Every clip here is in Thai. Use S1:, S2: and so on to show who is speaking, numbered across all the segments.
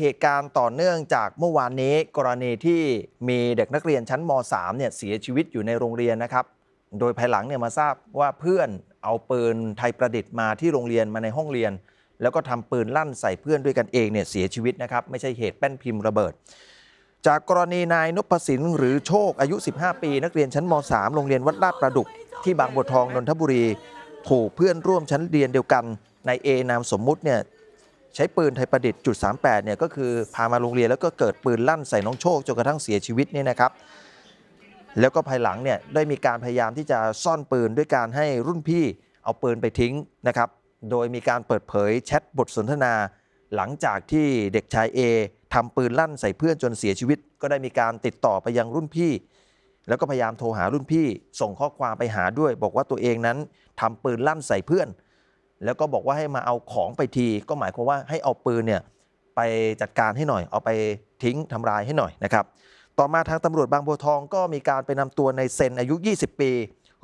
S1: เหตุการณ์ต่อเนื่องจากเมื่อวานนี้กรณีที่มีเด็กนักเรียนชั้นม .3 เนี่ยเสียชีวิตอยู่ในโรงเรียนนะครับ โดยภายหลังเนี่ยมาทราบว่าเพื่อนเอาปืนไทยประดิษฐ์มาที่โรงเรียนมาในห้องเรียน แล้วก็ทำปืนลั่นใส่เพื่อนด้วยกันเองเนี่ยเสียชีวิตนะครับไม่ใช่เหตุแป้นพิมพ์ระเบิด จากกรณีนายนพสินหรือโชคอายุ 15 ปี นักเรียนชั้นม .3 โรงเรียนวัดลาดประดุกที่บางบัวทองนนทบุรี ถูกเพื่อนร่วมชั้นเรียนเดียวกันนายเอนามสมมุติเนี่ยใช้ปืนไทยประดิษฐ์จุด38เนี่ยก็คือพามาโรงเรียนแล้วก็เกิดปืนลั่นใส่น้องโชคจนกระทั่งเสียชีวิตเนี่ยนะครับ แล้วก็ภายหลังเนี่ยได้มีการพยายามที่จะซ่อนปืนด้วยการให้รุ่นพี่เอาปืนไปทิ้งนะครับโดยมีการเปิดเผยแชทบทสนทนา หลังจากที่เด็กชาย A ทำปืนลั่นใส่เพื่อนจนเสียชีวิต ก็ได้มีการติดต่อไปยังรุ่นพี่ แล้วก็พยายามโทรหารุ่นพี่ส่งข้อความไปหาด้วย บอกว่าตัวเองนั้นทำปืนลั่นใส่เพื่อนแล้วก็บอกว่าให้มาเอาของไปที ก็หมายความว่าให้เอาปืนเนี่ยไปจัดการให้หน่อย เอาไปทิ้งทำลายให้หน่อยนะครับ ต่อมาทางตำรวจบางบัวทอง ก็มีการไปนำตัวในเซนอายุ 20 ปี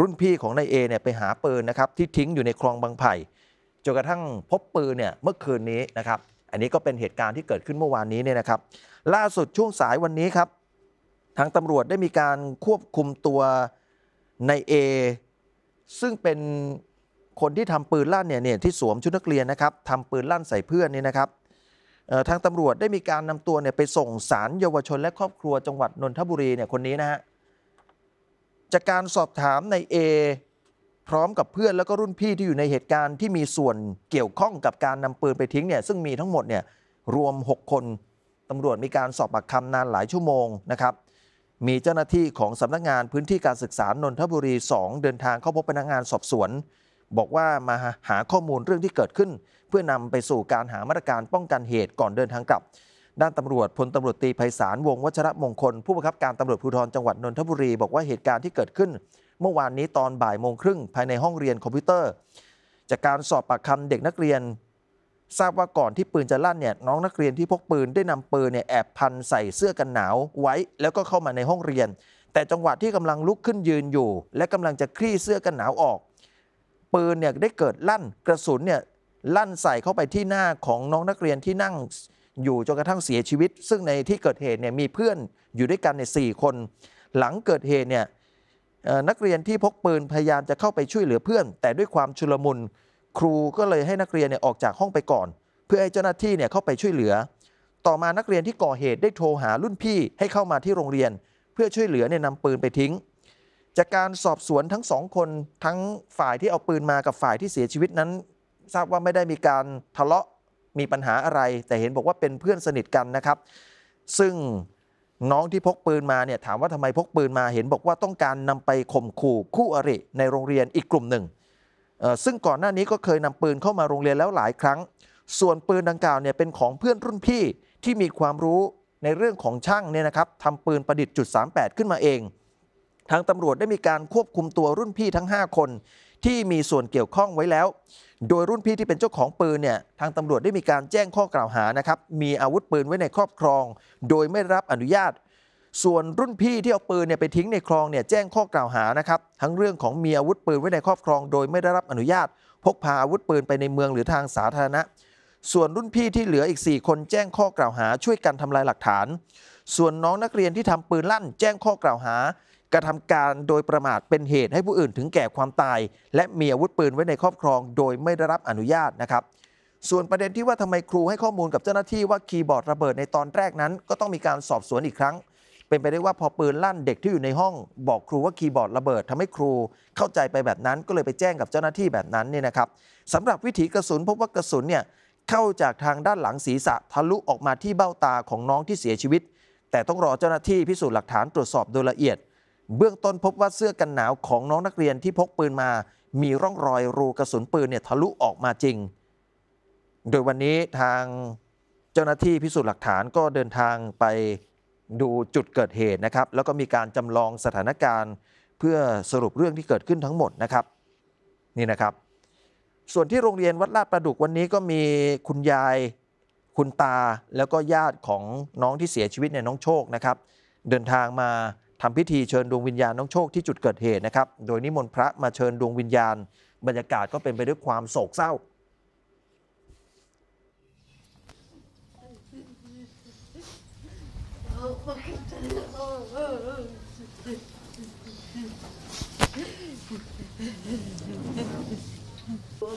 S1: รุ่นพี่ของนายเอเนี่ยไปหาปืนนะครับที่ทิ้งอยู่ในคลองบางไผ่จนกระทั่งพบปืนเนี่ย เมื่อคืนนี้นะครับ อันนี้ก็เป็นเหตุการณ์ที่เกิดขึ้นเมื่อวานนี้เนี่ยนะครับ ล่าสุดช่วงสายวันนี้ครับทางตำรวจได้มีการควบคุมตัวนายเอซึ่งเป็นคนที่ทำปืน ลั่นเนี่ยเนี่ยที่สวมชุดนักเรียนนะครับทำปืนลั่นใส่เพื่อนนี่นะครับทางตำรวจได้มีการนำตัวเนี่ยไปส่งสารเยาวชน และครอบครัวจังหวัดนนทบุรีเนี่ยคนนี้นะฮะจากการสอบถามในเอพร้อมกับเพื่อนแล้วก็รุ่นพี่ที่อยู่ในเหตุการณ์ที่มีส่วนเกี่ยวข้องกับการนำปืนไปทิ้งเนี่ยซึ่งมีทั้งหมดเนี่ยรวม 6 คนตำรวจมีการสอบปากคำนานหลายชั่วโมงนะครับมีเจ้าหน้าที่ของสำนักงานพื้นที่การศึกษานนทบุรี 2 เดินทางเข้าพบพนักงานสอบสวนบอกว่า มาหาข้อมูลเรื่องที่เกิดขึ้น เพื่อนำไปสู่การหามาตรการป้องกันเหตุก่อนเดินทางกลับ ด้านตำรวจพลตำรวจตีไพศาลวงวัชระมงคล ผู้บังคับการตำรวจภูธรจังหวัดนนทบุรีบอกว่าเหตุการณ์ที่เกิดขึ้น เมื่อวานนี้ตอนบ่ายโมงครึ่งภายในห้องเรียนคอมพิวเตอร์จากการสอบปากคำเด็กนักเรียน ทราบว่าก่อนที่ปืนจะลั่นเนี่ยน้องนักเรียนที่พกปืนได้นำปืนเนี่ยแอบพันใส่เสื้อกันหนาวไว้แล้วก็เข้ามาในห้องเรียน แต่จังหวะที่กำลังลุกขึ้นยืนอยู่ และกำลังจะคลี่เสื้อกันหนาวออกปืนเนี่ยได้เกิดลั่นกระสุนเนี่ยลั่นใส่เข้าไปที่หน้าของน้องนักเรียนที่นั่งอยู่จนกระทั่งเสียชีวิต ซึ่งในที่เกิดเหตุเนี่ยมีเพื่อนอยู่ด้วยกันใน4คน หลังเกิดเหตุเนี่ยนักเรียนที่พกปืนพยายามจะเข้าไปช่วยเหลือเพื่อน แต่ด้วยความชุลมุนครูก็เลยให้นักเรียนเนี่ยออกจากห้องไปก่อน เพื่อให้เจ้าหน้าที่เนี่ยเข้าไปช่วยเหลือ ต่อมานักเรียนที่ก่อเหตุได้โทรหารุ่นพี่ให้เข้ามาที่โรงเรียนเพื่อช่วยเหลือเนี่ยนำปืนไปทิ้งจากการสอบสวนทั้งสองคนทั้งฝ่ายที่เอาปืนมากับฝ่ายที่เสียชีวิตนั้น ทราบว่าไม่ได้มีการทะเลาะมีปัญหาอะไร แต่เห็นบอกว่าเป็นเพื่อนสนิทกันนะครับ ซึ่งน้องที่พกปืนมาเนี่ยถามว่าทำไมพกปืนมาเห็นบอกว่าต้องการนำไปข่มขู่คู่อริในโรงเรียนอีกกลุ่มหนึ่งซึ่งก่อนหน้านี้ก็เคยนำปืนเข้ามาโรงเรียนแล้วหลายครั้ง ส่วนปืนดังกล่าวเนี่ยเป็นของเพื่อนรุ่นพี่ที่มีความรู้ในเรื่องของช่างเนี่ยนะครับทำปืนประดิษฐ์จุด38ขึ้นมาเองทางตำรวจได้มีการควบคุมตัวรุ่นพี่ทั้ง 5 คนที่มีส่วนเกี่ยวข้องไว้แล้ว โดยรุ่นพี่ที่เป็นเจ้าของปืนเนี่ย ทางตำรวจได้มีการแจ้งข้อกล่าวหานะครับ มีอาวุธปืนไว้ในครอบครอง โดยไม่รับอนุญาต ส่วนรุ่นพี่ที่เอาปืนเนี่ยไปทิ้งในคลองเนี่ย แจ้งข้อกล่าวหานะครับ ทั้งเรื่องของมีอาวุธปืนไว้ในครอบครอง โดยไม่ได้รับอนุญาต พกพาอาวุธปืนไปในเมืองหรือทางสาธารณะ ส่วนรุ่นพี่ที่เหลืออีก 4 คนแจ้งข้อกล่าวหา ช่วยกันทำลายหลักฐาน ส่วนน้องนักเรียนที่ทำปืนลั่น แจ้งข้อกล่าวหากระทำการโดยประมาทเป็นเหตุให้ผู้อื่นถึงแก่ความตาย และมีอาวุธปืนไว้ในครอบครอง โดยไม่ได้รับอนุญาตนะครับ ส่วนประเด็นที่ว่าทำไมครูให้ข้อมูลกับเจ้าหน้าที่ว่าคีย์บอร์ดระเบิดในตอนแรกนั้น ก็ต้องมีการสอบสวนอีกครั้ง เป็นไปได้ว่าพอปืนลั่นเด็กที่อยู่ในห้องบอกครูว่าคีย์บอร์ดระเบิดทำให้ครู เข้าใจไปแบบนั้นก็เลยไปแจ้งกับเจ้าหน้าที่แบบนั้นเนี่ยนะครับสำหรับวิถีกระสุนพบว่ากระสุนเนี่ยเข้าจากทางด้านหลังศีรษะ ทะลุออกมาที่เบ้าตาของน้องที่เสียชีวิต แต่ต้องรอเจ้าหน้าที่พิสูจน์หลักฐานตรวจสอบโดยละเอียดเบื้องต้นพบว่าเสื้อกันหนาวของน้องนักเรียนที่พกปืนมา มีร่องรอยรูกระสุนปืนเนี่ยทะลุออกมาจริง โดยวันนี้ทางเจ้าหน้าที่พิสูจน์หลักฐานก็เดินทางไปดูจุดเกิดเหตุนะครับ แล้วก็มีการจำลองสถานการณ์เพื่อสรุปเรื่องที่เกิดขึ้นทั้งหมดนะครับ นี่นะครับ ส่วนที่โรงเรียนวัดลาดประดุกวันนี้ก็มีคุณยาย คุณตา แล้วก็ญาติของน้องที่เสียชีวิตเนี่ยน้องโชคนะครับ เดินทางมาทำพิธีเชิญดวงวิญญาณน้องโชคที่จุดเกิดเหตุนะครับ โดยนิมนต์พระมาเชิญดวงวิญญาณ บรรยากาศก็เป็นไปด้วยความโศกเศร้า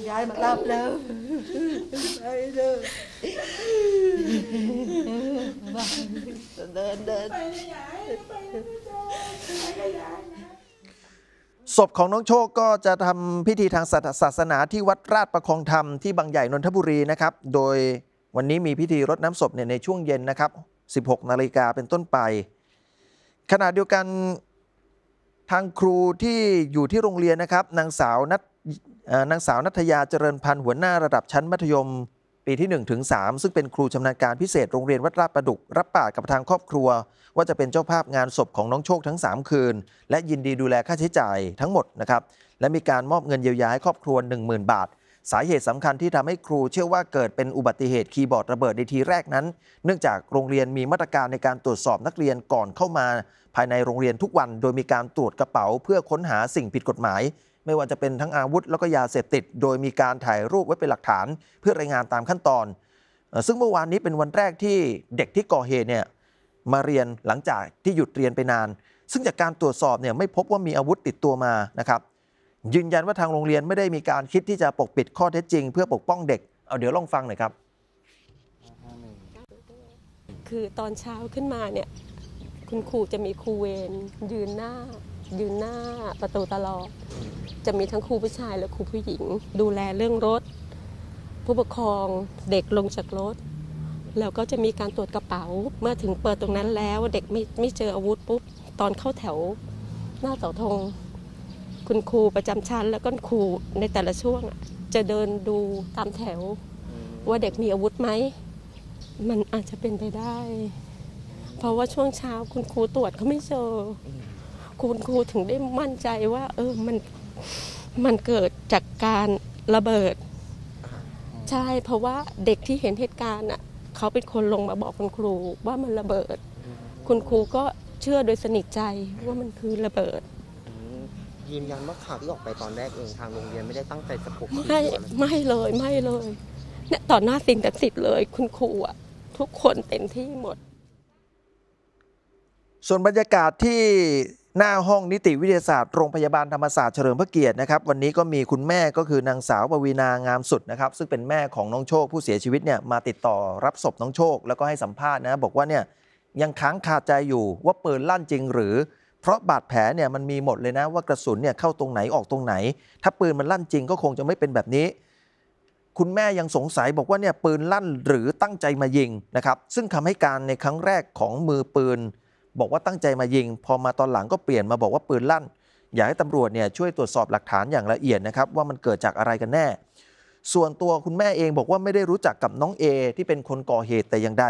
S2: ยายมารับแล้วไปเลยเดินเดินไปยายไปย
S1: ศพของน้องโชคก็จะทำพิธีทางศาสนาที่วัดราชประคองธรรมที่บางใหญ่นนทบุรีนะครับ โดยวันนี้มีพิธีรดน้ำศพเนี่ยในช่วงเย็นนะครับ16 นาฬิกาเป็นต้นไปขณะเดียวกันทางครูที่อยู่ที่โรงเรียนนะครับนางสาวนัทนางสาวนัทยาเจริญพันธ์หัวหน้าระดับชั้นมัธยมปีที่1ถึง3ซึ่งเป็นครูชำนาญการพิเศษโรงเรียนวัดราชประดุก รับปากกับทางครอบครัว ว่าจะเป็นเจ้าภาพงานศพของน้องโชคทั้ง 3 คืน และยินดีดูแลค่าใช้จ่ายทั้งหมดนะครับและมีการมอบเงินเยียวยาให้ครอบครัว 10,000บาท สาเหตุสำคัญที่ทำให้ครูเชื่อว่าเกิดเป็นอุบัติเหตุคีย์บอร์ดระเบิดในทีแรกนั้น เนื่องจากโรงเรียนมีมาตรการในการตรวจสอบนักเรียนก่อนเข้ามา ภายในโรงเรียนทุกวันโดยมีการตรวจกระเป๋าเพื่อค้นหาสิ่งผิดกฎหมายไม่ว่าจะเป็นทั้งอาวุธแล้วก็ยาเสพติด โดยมีการถ่ายรูปไว้เป็นหลักฐานเพื่อรายงานตามขั้นตอนซึ่งเมื่อวานนี้เป็นวันแรกที่เด็กที่ก่อเหตุเนี่ยมาเรียนหลังจากที่หยุดเรียนไปนาน ซึ่งจากการตรวจสอบเนี่ยไม่พบว่ามีอาวุธติดตัวมานะครับ ยืนยันว่าทางโรงเรียนไม่ได้มีการคิดที่จะปกปิดข้อเท็จจริงเพื่อปกป้องเด็กเอาเดี๋ยวลองฟังหน่อยครับ
S2: คือตอนเช้าขึ้นมาเนี่ยคุณครูจะมีครูเวรยืนหน้ายืนหน้าประตูตลอดจะมีทั้งครูผู้ชายและครูผู้หญิงดูแลเรื่องรถ ผู้ปกครองเด็กลงจากรถ แล้วก็จะมีการตรวจกระเป๋าเมื่อถึงเปิดตรงนั้นแล้ว เด็กไม่ไม่เจออาวุธปุ๊บ ตอนเข้าแถว หน้าเสาธงคุณครูประจำชั้น แล้วก็ครูในแต่ละช่วง จะเดินดูตามแถว ว่าเด็กมีอาวุธไหมมันอาจจะเป็นไปได้ เพราะว่าช่วงเช้าคุณครูตรวจเขาไม่เจอคุณครูถึงได้มั่นใจว่า เออมันมันเกิดจากการระเบิดใช่เพราะว่าเด็กที่เห็นเหตุการณ์อ่ะเขาเป็นคนลงมาบอกคุณครูว่ามันระเบิด คุณครูก็เชื่อโดยสนิทใจว่ามันคือระเบิดยืนยันว่าข่าวที่ออกไปตอนแรกเองทางโรงเรียนไม่ได้ตั้งใจจะปลุกไม่ไม่เลยไม่เลยเนี่ยต่อหน้าสิ่งศักดิ์สิทธิ์เลย คุณครูอ่ะ ทุกคนเต็มที่หมด
S1: ส่วนบรรยากาศที่หน้าห้องนิติวิทยาศาสตร์โรงพยาบาลธรรมศาสตร์เฉลิมพระเกียรตินะครับวันนี้ก็มีคุณแม่ก็คือนางสาวปวีนางามสุดนะครับซึ่งเป็นแม่ของน้องโชคผู้เสียชีวิตเนี่ยมาติดต่อรับศพน้องโชคแล้วก็ให้สัมภาษณ์นะบอกว่าเนี่ยยังค้างคาใจอยู่ว่าปืนลั่นจริงหรือเพราะบาดแผลเนี่ยมันมีหมดเลยนะว่ากระสุนเนี่ยเข้าตรงไหนออกตรงไหน ถ้าปืนมันลั่นจริงก็คงจะไม่เป็นแบบนี้ คุณแม่ยังสงสัยบอกว่าเนี่ยปืนลั่นหรือตั้งใจมายิงนะครับซึ่งคำาให้การในครั้งแรกของมือปืนบอกว่าตั้งใจมายิง พอมาตอนหลังก็เปลี่ยนมาบอกว่าปืนลั่น อยากให้ตำรวจเนี่ยช่วยตรวจสอบหลักฐานอย่างละเอียดนะครับ ว่ามันเกิดจากอะไรกันแน่ ส่วนตัวคุณแม่เองบอกว่าไม่ได้รู้จักกับน้องเอที่เป็นคนก่อเหตุแต่อย่างใด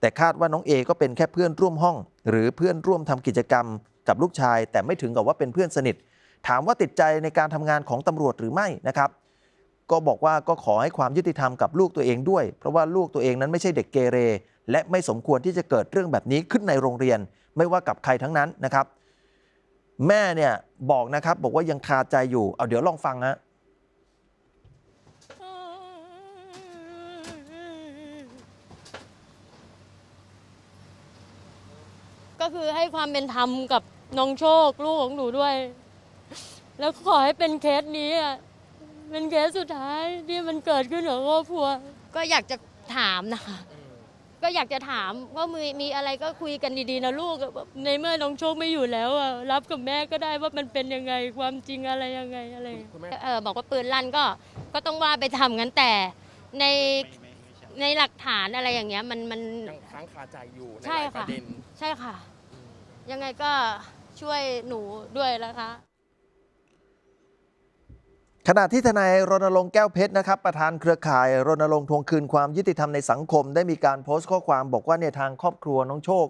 S1: แต่คาดว่าน้องเอก็เป็นแค่เพื่อนร่วมห้อง หรือเพื่อนร่วมทำกิจกรรม กับลูกชาย แต่ไม่ถึงกับว่าเป็นเพื่อนสนิท ถามว่าติดใจในการทำงานของตำรวจหรือไม่นะครับก็บอกว่าก็ขอให้ความยุติธรรมกับลูกตัวเองด้วยเพราะว่าลูกตัวเองนั้นไม่ใช่เด็กเกเร และไม่สมควรที่จะเกิดเรื่องแบบนี้ขึ้นในโรงเรียน ไม่ว่ากับใครทั้งนั้นนะครับ แม่เนี่ยบอกนะครับ บอกว่ายังคาใจอยู่เอาเดี๋ยวลองฟังนะ
S2: ก็คือให้ความเป็นธรรมกับน้องโชค ลูกของหนูด้วย แล้วขอให้เป็นเคสนี้อ่ะเป็นเคสสุดท้ายที่มันเกิดขึ้นกับครอบครัวก็อยากจะถามนะคะ ก็อยากจะถามว่ามีมีอะไรก็คุยกันดีๆนะลูกในเมื่อน้องโชคไม่อยู่แล้วรับกับแม่ก็ได้ว่ามันเป็นยังไงความจริงอะไรยังไงอะไรเออบอกว่าปืนลั่นก็ก็ต้องว่าไปทำงั้นแต่ ใน ในหลักฐานอะไรอย่างเงี้ย มันมันยังค้าง
S1: คาใจอยู่ใน่ค่ประเด็น
S2: ใช่ค่ะ ยังไงก็ช่วยหนูด้วยนะคะ
S1: ขณะที่ทนายรณรงค์แก้วเพชรนะครับ ประธานเครือข่ายรณรงค์ทวงคืนความยุติธรรมในสังคม ได้มีการโพสต์ข้อความบอกว่าเนี่ยทางครอบครัวน้องโชค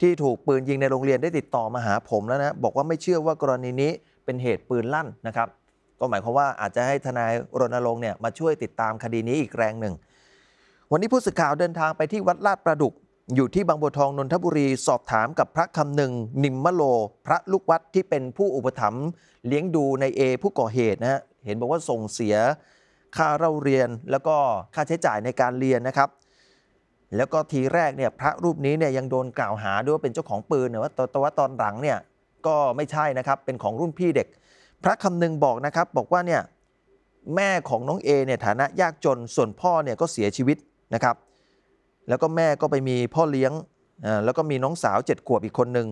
S1: ที่ถูกปืนยิงในโรงเรียนได้ติดต่อมาหาผมแล้วนะ บอกว่าไม่เชื่อว่ากรณีนี้เป็นเหตุปืนลั่นนะครับ ก็หมายความว่าอาจจะให้ทนายรณรงค์เนี่ยมาช่วยติดตามคดีนี้อีกแรงหนึ่งวันนี้ผู้สื่อข่าวเดินทางไปที่วัดลาดประดุก อยู่ที่บางบัวทองนนทบุรีสอบถาม กับพระคำหนึ่งนิมมะโล พระลูกวัดที่เป็นผู้อุปถัมภ์เลี้ยงดูในเอผู้ก่อเหตุนะฮะเห็นบอกว่าส่งเสียค่าเล่าเรียนแล้วก็ค่าใช้จ่ายในการเรียนนะครับ แล้วก็ทีแรกเนี่ยพระรูปนี้เนี่ยยังโดนกล่าวหาด้วยว่าเป็นเจ้าของปืนเนี่ยว่าแต่ว่าตอนหลังเนี่ยก็ไม่ใช่นะครับเป็นของรุ่นพี่เด็ก พระคำนึงบอกนะครับบอกว่าเนี่ยแม่ของน้องเอเนี่ยฐานะยากจนส่วนพ่อเนี่ยก็เสียชีวิตนะครับแล้วก็แม่ก็ไปมีพ่อเลี้ยง แล้วก็มีน้องสาวเจ็ดขวบอีกคนหนึ่ง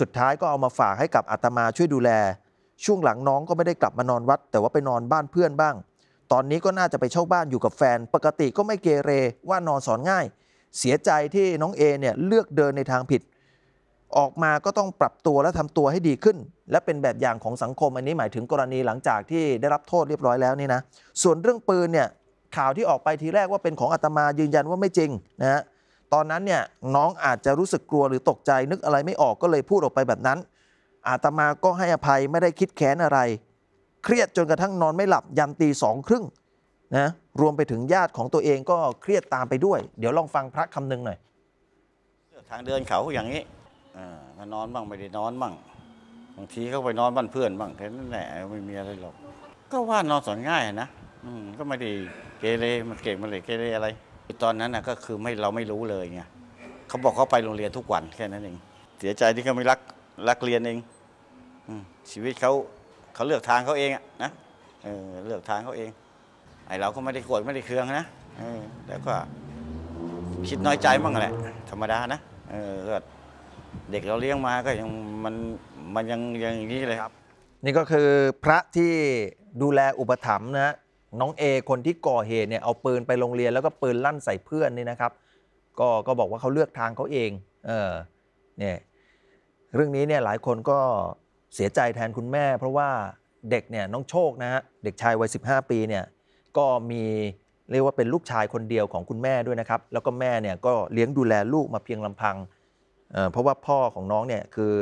S1: สุดท้ายก็เอามาฝากให้กับอาตมาช่วยดูแลช่วงหลังน้องก็ไม่ได้กลับมานอนวัด แต่ว่าไปนอนบ้านเพื่อนบ้าง ตอนนี้ก็น่าจะไปเช่าบ้านอยู่กับแฟน ปกติก็ไม่เกเร ว่านอนสอนง่าย เสียใจที่น้องเอเนี่ยเลือกเดินในทางผิด ออกมาก็ต้องปรับตัวและทำตัวให้ดีขึ้น และเป็นแบบอย่างของสังคมอันนี้ หมายถึงกรณีหลังจากที่ได้รับโทษเรียบร้อยแล้วนี่นะ ส่วนเรื่องปืนเนี่ยข่าวที่ออกไปทีแรกว่าเป็นของอาตมายืนยันว่าไม่จริงนะฮะตอนนั้นเนี่ยน้องอาจจะรู้สึกกลัวหรือตกใจ นึกอะไรไม่ออกก็เลยพูดออกไปแบบนั้นอาตมาก็ให้อภัยไม่ได้คิดแค้นอะไร เครียดจนกระทั่งนอนไม่หลับยันตีสองครึ่งนะรวมไปถึงญาติของตัวเองก็เครียดตามไปด้วย เดี๋ยวลองฟังพระคำหนึ่งหน่อยทางเดินเขาอย่างนี้มานอนบ้าง ไม่ได้นอนบ้าง บางทีก็ไปนอนบ้านเพื่อนบ้างแค่นั้นแหละไม่มีอะไรหรอก ก็ว่านอนสอนง่ายนะก็ไม่ได้เกเรมันเก่งมาเลยเกเรอะไรตอนนั้นนะก็คือไม่เราไม่รู้เลยไงเขาบอกเขาไปโรงเรียนทุกวันแค่นั้นเองเสียใจที่เขาไม่รักรักเรียนเองชีวิตเขาเขาเลือกทางเขาเองนะเออเลือกทางเขาเอง ไอเราก็ไม่ได้โกรธไม่ได้เคืองนะอแล้วก็คิดน้อยใจมั่งแหละ ธรรมดานะเออเด็กเราเลี้ยงมาก็ยังมันมันยังยังอย่างนี้เลยครับ นี่ก็คือพระที่ดูแลอุปถัมภ์นะ น้องเอคนที่ก่อเหตุเนี่ยเอาปืนไปโรงเรียนแล้วก็ปืนลั่นใส่เพื่อนนี่นะครับ ก็ก็บอกว่าเขาเลือกทางเขาเอง เออเนี่ย เรื่องนี้เนี่ยหลายคนก็เสียใจแทนคุณแม่ เพราะว่าเด็กเนี่ยน้องโชคนะฮะเด็กชายวัย15 ปีเนี่ยก็มีเรียกว่าเป็นลูกชายคนเดียวของคุณแม่ด้วยนะครับ แล้วก็แม่เนี่ยก็เลี้ยงดูแลลูกมาเพียงลำพังเพราะว่าพ่อของน้องเนี่ยคือ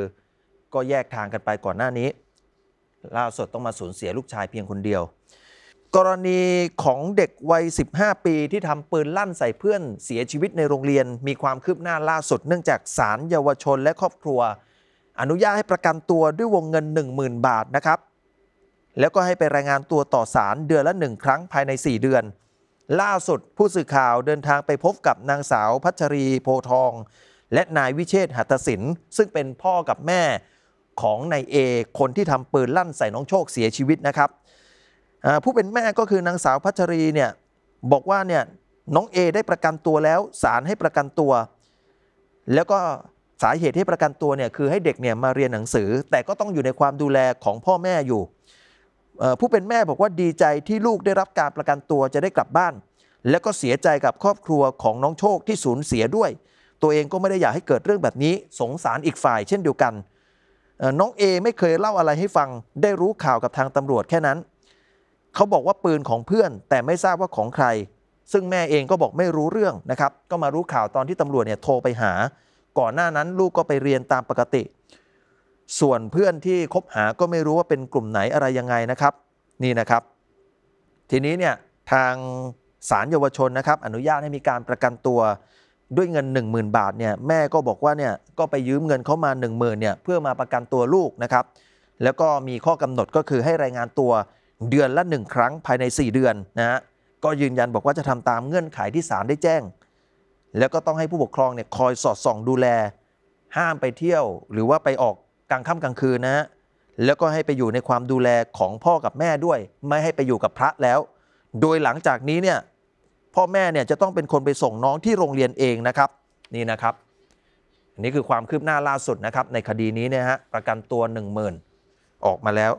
S1: ก็แยกทางกันไปก่อนหน้านี้ ล่าสุดต้องมาสูญเสียลูกชายเพียงคนเดียว กรณีของเด็กวัย 15 ปีที่ทำปืนลั่นใส่เพื่อนเสียชีวิตในโรงเรียน มีความคืบหน้าล่าสุดเนื่องจากสารเยาวชนและครอบครัวอนุญาตให้ประกันตัวด้วยวงเงิน 10,000 บาทนะครับ แล้วก็ให้ไปรายงานตัวต่อศาลเดือนละ 1 ครั้งภายใน 4 เดือน ล่าสุดผู้สื่อข่าวเดินทางไปพบกับนางสาวพัชรีโพทอง และนายวิเชษหัตสินซึ่งเป็นพ่อกับแม่ของนายเอคนที่ทำปืนลั่นใส่น้องโชคเสียชีวิตนะครับ ผู้เป็นแม่ก็คือนางสาวพัชรีเนี่ย บอกว่าเนี่ยน้องเอได้ประกันตัวแล้วศาลให้ประกันตัว แล้วก็สาเหตุที่ประกันตัวเนี่ยคือให้เด็กเนี่ยมาเรียนหนังสือ แต่ก็ต้องอยู่ในความดูแลของพ่อแม่อยู่ผู้เป็นแม่บอกว่าดีใจที่ลูกได้รับการประกันตัวจะได้กลับบ้าน และก็เสียใจกับครอบครัวของน้องโชคที่สูญเสียด้วย ตัวเองก็ไม่ได้อยากให้เกิดเรื่องแบบนี้สงสารอีกฝ่ายเช่นเดียวกันน้องเอไม่เคยเล่าอะไรให้ฟังได้รู้ข่าวกับทางตำรวจแค่นั้นเขาบอกว่าปืนของเพื่อนแต่ไม่ทราบว่าของใคร ซึ่งแม่เองก็บอกไม่รู้เรื่องนะครับก็มารู้ข่าวตอนที่ตำรวจเนี่ยโทรไปหาก่อนหน้านั้นลูกก็ไปเรียนตามปกติ ส่วนเพื่อนที่คบหาก็ไม่รู้ว่าเป็นกลุ่มไหนอะไรยังไงนะครับ นี่นะครับ ทีนี้เนี่ยทางศาลเยาวชนนะครับอนุญาตให้มีการประกันตัวด้วยเงิน 10,000 บาทเนี่ยแม่ก็บอกว่าเนี่ยก็ไปยืมเงินเขามา 10,000เนี่ยเพื่อมาประกันตัวลูกนะครับ แล้วก็มีข้อกำหนดก็คือให้รายงานตัวเดือนละ 1 ครั้งภายใน 4 เดือนนะฮะ ก็ยืนยันบอกว่าจะทำตามเงื่อนไขที่ศาลได้แจ้งแล้วก็ต้องให้ผู้ปกครองเนี่ยคอยสอดส่องดูแลห้ามไปเที่ยวหรือว่าไปออกกลางค่ำกลางคืนนะแล้วก็ให้ไปอยู่ในความดูแลของพ่อกับแม่ด้วยไม่ให้ไปอยู่กับพระแล้ว โดยหลังจากนี้เนี่ยพ่อแม่เนี่ยจะต้องเป็นคนไปส่งน้องที่โรงเรียนเองนะครับนี่นะครับ นี่คือความคืบหน้าล่าสุดนะครับ ในคดีนี้เนี่ยฮะประกันตัว1 0,000ออกมาแล้ว